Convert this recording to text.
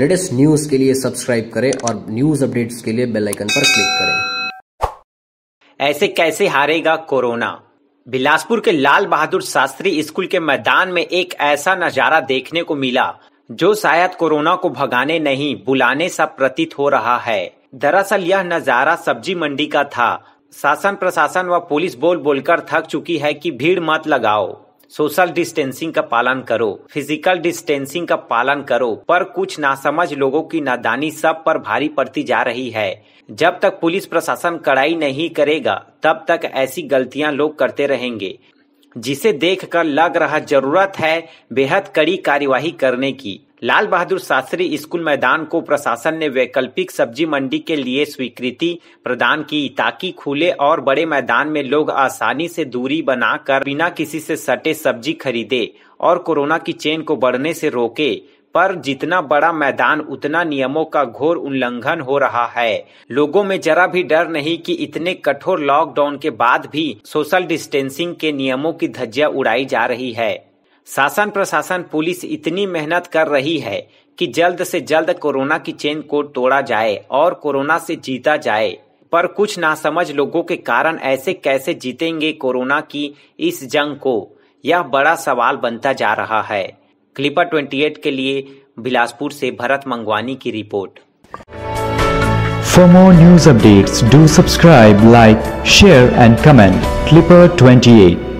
latest news के लिए subscribe करें और न्यूज़ अपडेट्स के लिए बेल आइकन पर क्लिक करें ऐसे कैसे हारेगा कोरोना बिलासपुर के लाल बहादुर शास्त्री स्कूल के मैदान में एक ऐसा नज़ारा देखने को मिला जो शायद कोरोना को भगाने नहीं बुलाने सा प्रतीत हो रहा है दरअसल यह नज़ारा सब्जी मंडी का था शासन प्रशासन व पुलिस बोल बोलकर थक चुकी है कि भीड़ मत लगाओ सोशल डिस्टेंसिंग का पालन करो फिजिकल डिस्टेंसिंग का पालन करो पर कुछ नासमझ लोगों की नादानी सब पर भारी पड़ती जा रही है जब तक पुलिस प्रशासन कड़ाई नहीं करेगा तब तक ऐसी गलतियां लोग करते रहेंगे जिसे देखकर लग रहा जरूरत है बेहद कड़ी कार्यवाही करने की लाल बहादुर शास्त्री स्कूल मैदान को प्रशासन ने वैकल्पिक सब्जी मंडी के लिए स्वीकृति प्रदान की ताकि खुले और बड़े मैदान में लोग आसानी से दूरी बनाकर बिना किसी से सटे सब्जी खरीदे और कोरोना की चेन को बढ़ने से रोके पर जितना बड़ा मैदान उतना नियमों का घोर उल्लंघन हो रहा है लोगों में जरा भी डर नहीं कि इतने कठोर लॉकडाउन के बाद भी सोशल डिस्टेंसिंग के नियमों की धज्जियां उड़ाई जा रही है शासन प्रशासन पुलिस इतनी मेहनत कर रही है कि जल्द से जल्द कोरोना की चेन को तोड़ा जाए और कोरोना से जीता जाए पर कुछ नासमझ लोगों के कारण ऐसे कैसे जीतेंगे कोरोना की इस जंग को यह बड़ा सवाल बनता जा रहा है क्लिपर 28 के लिए बिलासपुर से भरत मंगवानी की report for more news updates, do subscribe like share and comment clipper twenty